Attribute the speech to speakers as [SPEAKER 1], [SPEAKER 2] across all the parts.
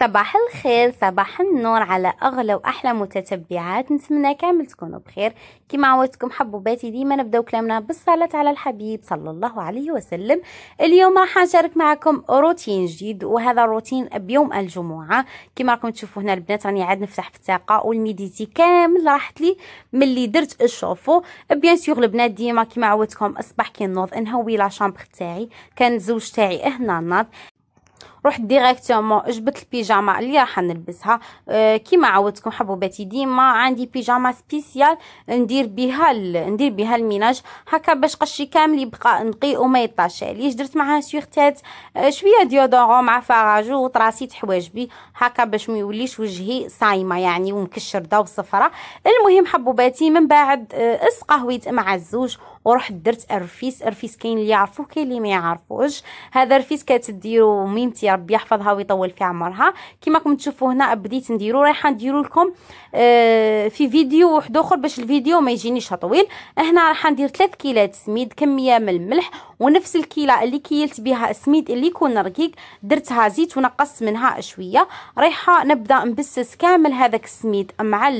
[SPEAKER 1] صباح الخير صباح النور على اغلى واحلى متتبعات نتمنى كامل تكونوا بخير كما عودتكم حبوباتي ديما نبداو كلامنا بالصلاه على الحبيب صلى الله عليه وسلم اليوم راح نشارك معكم روتين جديد وهذا الروتين بيوم الجمعه كما راكم تشوفوا هنا البنات راني عاد نفتح في الطاقه والميديتي كامل راحت لي ملي درت الشوفو بيان سيغ البنات ديما كما عودتكم الصباح كي نوض نهوي لا شامبر تاعي كان زوج تاعي هنا ناض رحت ديريكتومون جبت البيجاما اللي راح نلبسها أه كيما عودتكم حبوباتي ديما عندي بيجاما سبيسيال ندير بها ندير بها الميناج هكا باش قشي كامل يبقى نقي وما يطاش ليش درت معها سيغتات أه شويه ديودورون مع فراجو وطراسيت حواجبي هكا باش ما يوليش وجهي صايمه يعني ومكشر دا وصفرة المهم حبوباتي من بعد أه اسقهويت مع الزوج ورحت درت الرفيس الرفيس كاين اللي يعرفوه كاين اللي ما يعرفوش هذا الرفيس كتديرو ميمتي ربي يحفظها ويطول في عمرها كيما راكم تشوفوا هنا بديت نديرو رايحه نديرو لكم آه في فيديو واحد اخر باش الفيديو ما يجينيش طويل هنا راح ندير 3 كيلات سميد كميه من الملح ونفس الكيله اللي كيلت بها السميد اللي يكون رقيق درتها زيت ونقصت منها شويه رايحه نبدا نبسس كامل هذاك السميد مع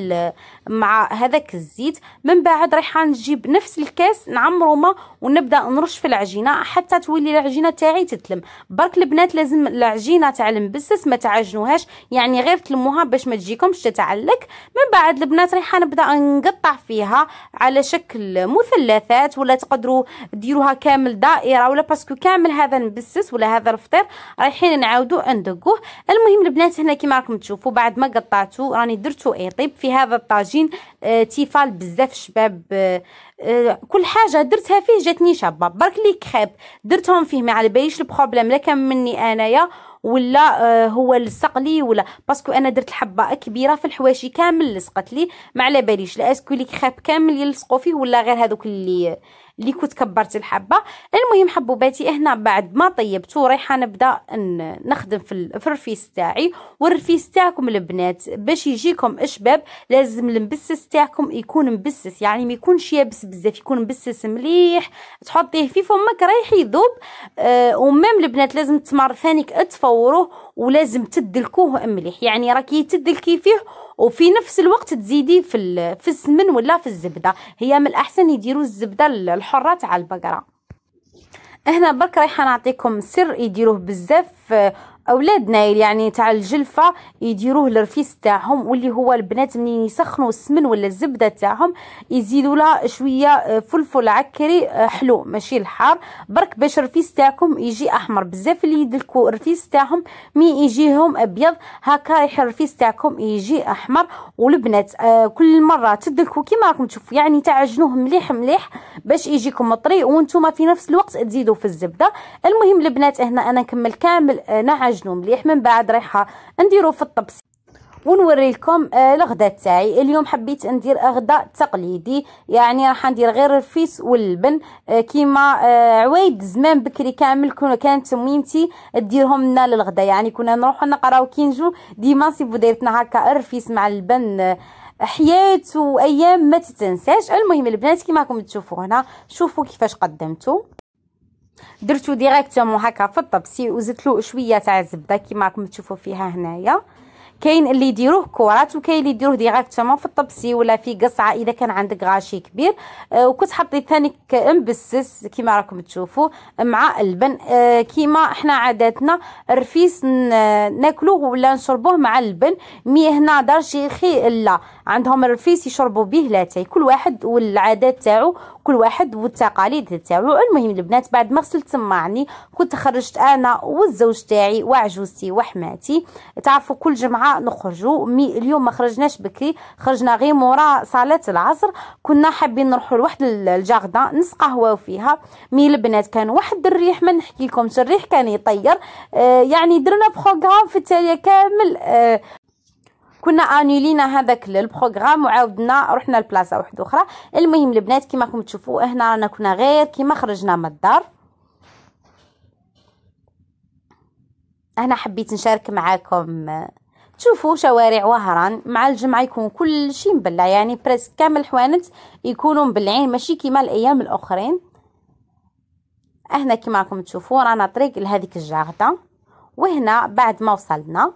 [SPEAKER 1] مع هذاك الزيت من بعد رايحه نجيب نفس الكاس نعمرو ما ونبدا نرش في العجينه حتى تولي العجينه تاعي تتلم برك البنات لازم العجينه تاع المبسس ما تعجنوهاش يعني غير تلموها باش ما تجيكمش تتعلق من بعد البنات رايحه نبدا نقطع فيها على شكل مثلثات ولا تقدروا ديروها كامل دار لا ولا باسكو كامل هذا المبسس ولا هذا الفطير رايحين نعاودو ندقوه المهم البنات هنا كيما راكم تشوفوا بعد ما قطعته راني درتو ايطيب في هذا الطاجين آه تيفال بزاف شباب آه, آه، كل حاجه درتها فيه جاتني شابه برك لي كريب درتهم فيه ما على باليش البروبليم لا كان مني انايا ولا آه هو لصق لي ولا باسكو انا درت الحبه كبيره في الحواشي كامل لصقت لي ما على باليش لا اسكو لي كريب كامل يلصقوا فيه ولا غير هذوك اللي اللي كنت كبرت الحبه المهم حبوباتي هنا بعد ما طيبته رايحه نبدا نخدم في الرفيس تاعي والرفيس تاعكم البنات باش يجيكم اشباب لازم المبسس تاعكم يكون مبسس يعني ما يكونش يابس بزاف يكون مبسس مليح تحطيه في فمك رايح يذوب أه ومام البنات لازم تمر ثانيك تفوروه ولازم تدلكوه مليح يعني راكي تدلكي فيه وفي نفس الوقت تزيدي في في السمن ولا في الزبده هي من الاحسن يديروا الزبده الحره تاع البقره هنا برك رايحه نعطيكم سر يديروه بزاف اولادنا يعني تاع الجلفه يديروه الرفيس تاعهم واللي هو البنات منين يسخنوا السمن ولا الزبده تاعهم يزيدوا لها شويه آه، فلفل عكري آه، حلو ماشي الحار برك باش الرفيس تاعكم يجي احمر بزاف اللي يدلكوا الرفيس تاعهم مي يجيهم ابيض هكا رايح الرفيس تاعكم يجي احمر والبنات آه، كل مره تدلكوا كيما راكم تشوفوا يعني تعجنوه مليح مليح باش يجيكم طري وانتم في نفس الوقت تزيدوا في الزبده المهم البنات هنا انا نكمل كامل نعج نعجنو مليح من بعد ريحه نديرو في الطبس ونوري لكم آه، الغداء تاعي اليوم حبيت ندير غداء تقليدي يعني راح ندير غير الرفيس واللبن آه، كيما آه، عوايد زمان بكري كامل كانت ميمتي ديرهم لنا للغداء يعني كنا نروحو نقراو كينجو ديما سيبو دايرتنا هكا الرفيس مع اللبن حيات وايام ما تتنساش المهم البنات كيما راكم تشوفوا هنا شوفوا كيفاش قدمتو درتو ديريكتومون هكا في الطبسي وزدت له شويه تاع الزبده كيما راكم تشوفوا فيها هنايا كاين اللي يديروه كرات وكاين اللي يديروه ديريكتومون في الطبسي ولا في قصعه اذا كان عندك غاشي كبير آه وكنت حطيت ثاني مبسس كيما راكم تشوفوا مع اللبن آه كيما احنا عاداتنا الرفيس ناكلوه ولا نشربوه مع اللبن مي هنا دار شيخي لا عندهم الرفيس يشربوا به لاتاي كل واحد والعادات تاعو كل واحد والتقاليد تاعو المهم البنات بعد ما غسلت سماعني كنت خرجت انا والزوج تاعي وعجوزتي وحماتي تعرفوا كل جمعه نخرجوا مي اليوم ما خرجناش بكري خرجنا غير مورا صلاه العصر كنا حابين نروحوا لواحد الجاردان نسقهواو فيها مي البنات كان واحد الريح ما نحكي لكمش الريح كان يطير آه يعني درنا بروغرام في التاليه كامل آه كنا انولينا هذاك البروغرام وعاودنا رحنا لبلاصه وحده اخرى المهم البنات كما راكم تشوفوا هنا رانا كنا غير كما خرجنا من الدار هنا حبيت نشارك معاكم تشوفوا شوارع وهران مع الجمعه يكون كل شيء مبلع يعني بريس كامل الحوانت يكونوا مبلعين ماشي كيما الايام الاخرين هنا كيما راكم تشوفوا رانا طريق لهذيك الجاردة وهنا بعد ما وصلنا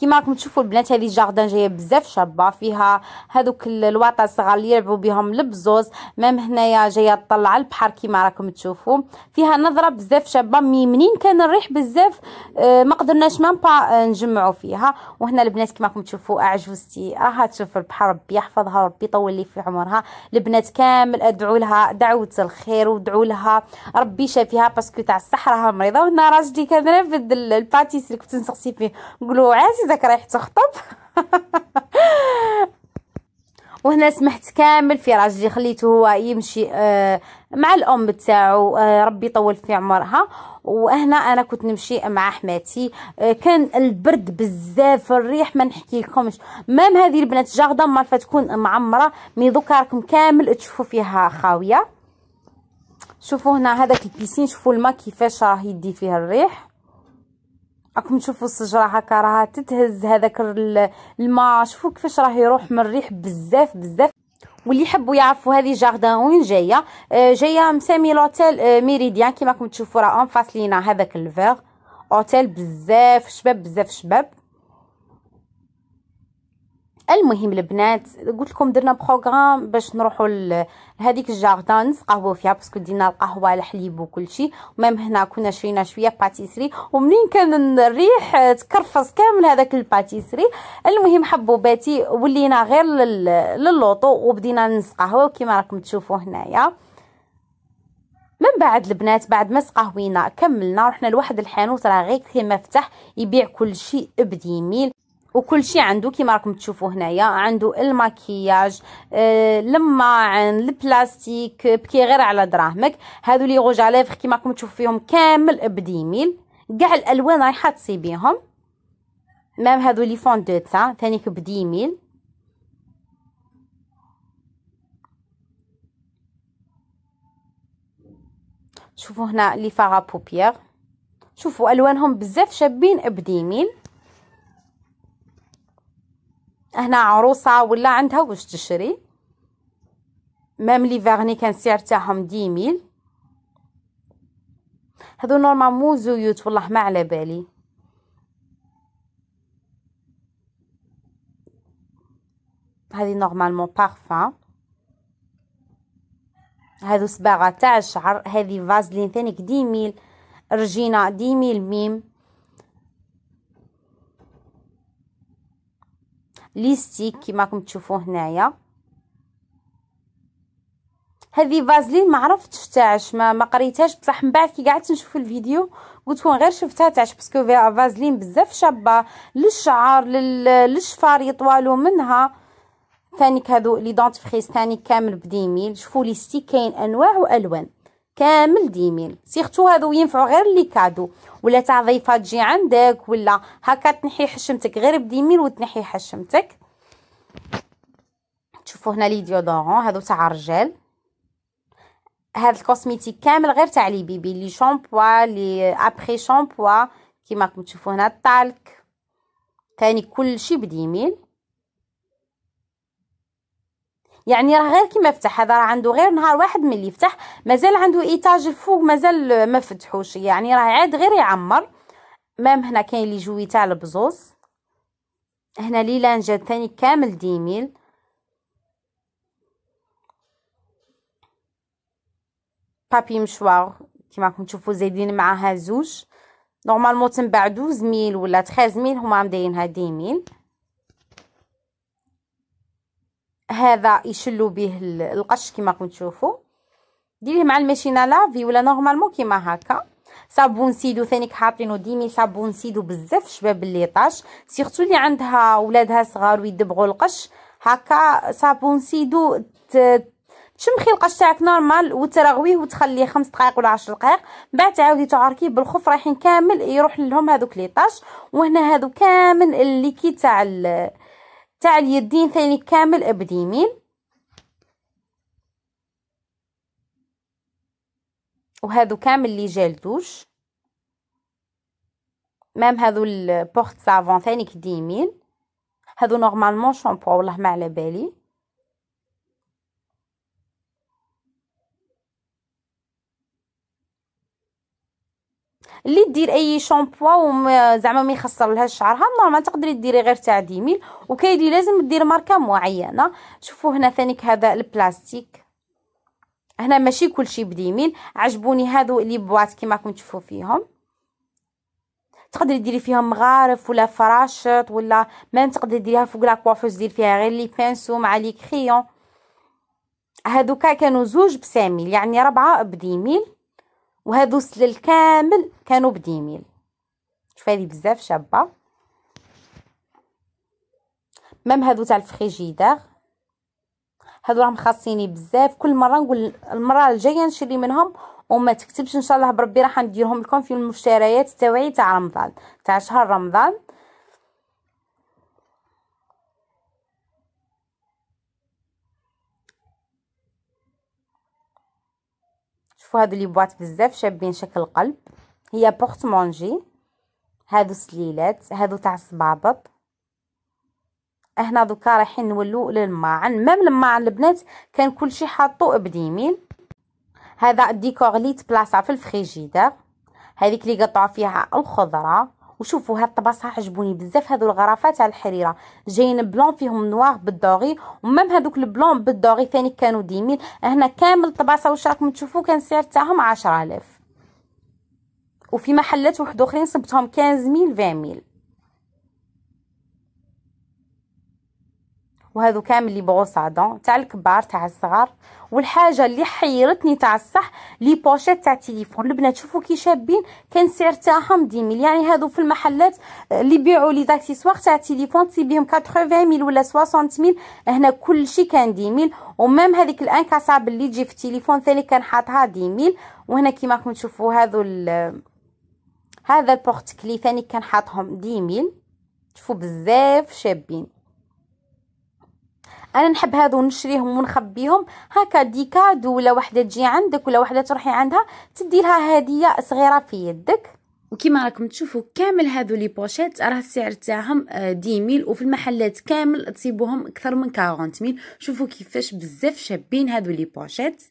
[SPEAKER 1] كيما راكم تشوفوا البنات هذه جاردان جايه بزاف شابه فيها هذوك الواطا الصغار اللي يلعبوا بهم البزوز مام هنايا جايه تطلع البحر كيما راكم تشوفوا فيها نظره بزاف شابه مي منين كان الريح بزاف آه، ما قدرناش مام با آه، نجمعوا فيها وهنا البنات كيما راكم تشوفوا اعجوزتي راها تشوف البحر ربي يحفظها وربي يطول لي في عمرها البنات كامل ادعوا لها دعوه الخير ودعوا لها ربي شافيها باسكو تاع الصح راها مريضه وهنا راجلي كان رافد الباتيس اللي كنت نسقسي فيه نقولوا عزيز هكذاك رايح تخطب وهنا سمحت كامل في راجلي خليته هو يمشي آه، مع الام تاعو آه، ربي يطول في عمرها وهنا انا كنت نمشي مع حماتي آه، كان البرد بزاف الريح ما نحكي لكمش مام هذه البنات جاردة ما تكون معمره مي ذكركم كامل تشوفوا فيها خاويه شوفوا هنا هذاك البيسين شوفوا الماء كيفاش راه يدي فيه الريح راكم تشوفوا الشجره هكا راها تتهز هذاك الماء شوفوا كيفاش راه يروح من الريح بزاف بزاف واللي يحبوا يعرفوا هذه جاردان وين جايه آه جايه مسامي لوتيل آه، ميريديان كما راكم تشوفوا راه اون فاس لينا هذاك الفيغ اوتيل بزاف شباب بزاف شباب المهم البنات قلت لكم درنا بروغرام باش نروحوا لهذيك الجاردان نسقهوه فيها باسكو دينا القهوه الحليب وكل شيء ومام هنا كنا شرينا شويه باتيسري ومنين كان الريح تكرفص كامل هذاك الباتيسري المهم حبوباتي ولينا غير للوطو وبدينا نسقهوه كيما راكم تشوفوا هنايا من بعد البنات بعد ما سقهوينا كملنا رحنا لواحد الحانوت راه غير كيما فتح يبيع كل شيء بديميل وكل شيء عنده كيما راكم تشوفوا هنايا عنده الماكياج آه لماعن البلاستيك بكي غير على دراهمك هادو لي غوج لافغ كيما راكم تشوفوا فيهم كامل بديميل كاع الالوان رايحه تصيبيهم مام هادو لي فون دو تا ثاني بديميل شوفوا هنا لي فارا بوبيير شوفوا الوانهم بزاف شابين بديميل هنا عروسه ولا عندها واش تشري مام لي فاغني كان السعر تاعهم ديميل هذو نورمالمون زيوت والله ما على بالي هذه نورمالمون بارفان هذو صباغه تاع الشعر هذه فازلين ثاني ديميل رجينا ديميل ميم لي ستيك كما راكم تشوفوا هنايا هذه فازلين ما عرفتش تاعش ما ما قريتهاش بصح من بعد كي قعدت نشوف الفيديو قلت كون غير شفتها تاعش باسكو فازلين بزاف شابه للشعر للشفار يطوالوا منها ثاني هذو لي دونتيفريس ثاني كامل بديميل شوفوا لي ستيك كاين انواع والوان كامل ديميل سيرتو هادو ينفعو غير لي كادو ولا تاع ضيفه تجي عندك ولا هكا تنحي حشمتك غير بديميل وتنحي حشمتك تشوفوا هنا لي ديودورون هادو تاع الرجال هاد الكوزميتيك كامل غير تاع لي بيبي لي شامبوا لي ابري شامبوا كيما راكم تشوفوا هنا التالك ثاني كلشي بديميل يعني راه غير كيما فتح هذا راه عنده غير نهار واحد ملي يفتح مازال عنده ايتاج الفوق مازال ما فتحوش يعني راه عاد غير يعمر مام هنا كاين لي جوي تاع البزوز هنا لي لانجا ثاني كامل ديميل بابي مشواغ كيما راكم تشوفوا زايدين معاها زوج نورمالمون تنباع 12 ميل ولا 13 ميل هما مداينها ديميل هذا يشلو به القش كما راكم تشوفوا ديريه مع الماشينه لافي ولا نورمالمون كيما هكا صابون سيدو ثانيك حاطينو ديمي صابون سيدو بزاف شباب اللي طاش سيغتو اللي عندها ولادها صغار ويدبغوا القش هكا صابون سيدو تشمخي القش تاعك نورمال وترغويه وتخليه خمس دقائق ولا عشر دقائق بعد تعاودي تعركيه بالخف رايحين كامل يروح لهم هذوك لي طاش وهنا هذو كامل الليكيد تاع تاع اليدين ثاني كامل يمين وهذو كامل اللي جالدوش مام هذو البورت سافون ثاني يمين هذو نورمالمون شامبو والله ما على بالي اللي دير اي شامبوا زعما ما يخسر لها شعرها نورمال تقدري ديري غير وكاين اللي لازم دير ماركه معينه شوفوا هنا ثانيك هذا البلاستيك هنا ماشي كلشي بديميل عجبوني هادو لي بواط كيما راكم تشوفوا فيهم تقدري ديري فيهم مغارف ولا فراشط ولا ما تقدري ديريها فوق لا كوافوز دير فيها غير لي بانسو مع لي كريون هادوكا كانوا زوج بساميل يعني ربعه بديميل وهذا السلال كامل كانوا بديميل شوف هذه بزاف شابه مام هذو تاع الفريجيدير هذو راهم خاصيني بزاف كل مره نقول المره الجايه نشري منهم وما تكتبش ان شاء الله بربي راح نديرهم لكم في المشتريات تاعي تاع رمضان تاع شهر رمضان شوفوا هادو لي بواط بزاف شابين شكل قلب هي مونجي هادو سليلات هادو تاع الصبابط هنا دوكا رايحين نولو للماعن ميم الماعن البنات كان كلشي حاطو بديميل هذا الديكور لي تبلاصا في الفريجيدير هذيك لي قطعوا فيها الخضره وشوفوا هاد الطباسه عجبوني بزاف هادو الغرفات على الحريره جايين بلون فيهم نوار بالدوغي ومام هادوك البلون بالدوغي ثاني كانوا ديميل هنا كامل طباسه واش راكم تشوفوا كان السعر تاعهم 10000 وفي محلات وحدو اخرين صبتهم 15000 20000 وهذو كامل اللي بغوا صادون تاع الكبار تاع الصغار والحاجه اللي حيرتني تاع الصح لي بوشيت تاع التليفون البنات شوفوا كي شابين كان سعر تاعهم 10000 يعني هذو في المحلات اللي آه، يبيعوا لي زاكسيسوار تاع التليفون تسيبيهم 80000 ولا 60000 هنا كل شيء كان 10000 ومام هذيك الانكاساب اللي تجي في التليفون ثاني كان حاطها 10000 وهنا كيما راكم تشوفوا هذو هذا البورتكلي ثاني كان حاطهم 10000 شوفوا بزاف شابين انا نحب هادو نشريهم ونخبيهم هكا ديكاد ولا وحده تجي عندك ولا وحده تروحي عندها تدي لها هديه صغيره في يدك وكما راكم تشوفوا كامل هادو لي بوشيت راه السعر تاعهم آه، ديميل وفي المحلات كامل تصيبوهم اكثر من ميل شوفوا كيفاش بزاف شابين هادو لي بوشيت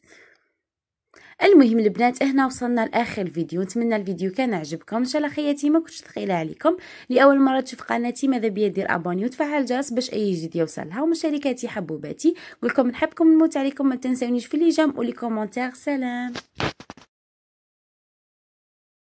[SPEAKER 1] المهم البنات هنا وصلنا لاخر الفيديو نتمنى الفيديو كان عجبكم ان شاء الله خياتي ما كنتش ثقيله عليكم لاول مره تشوف قناتي ماذا بيا دير ابوني وتفعل الجرس باش اي جديد يوصلها ومشاركاتي حبوباتي نقول لكم نحبكم نموت عليكم ما تنساونيش في لي جام ولي كومونتير سلام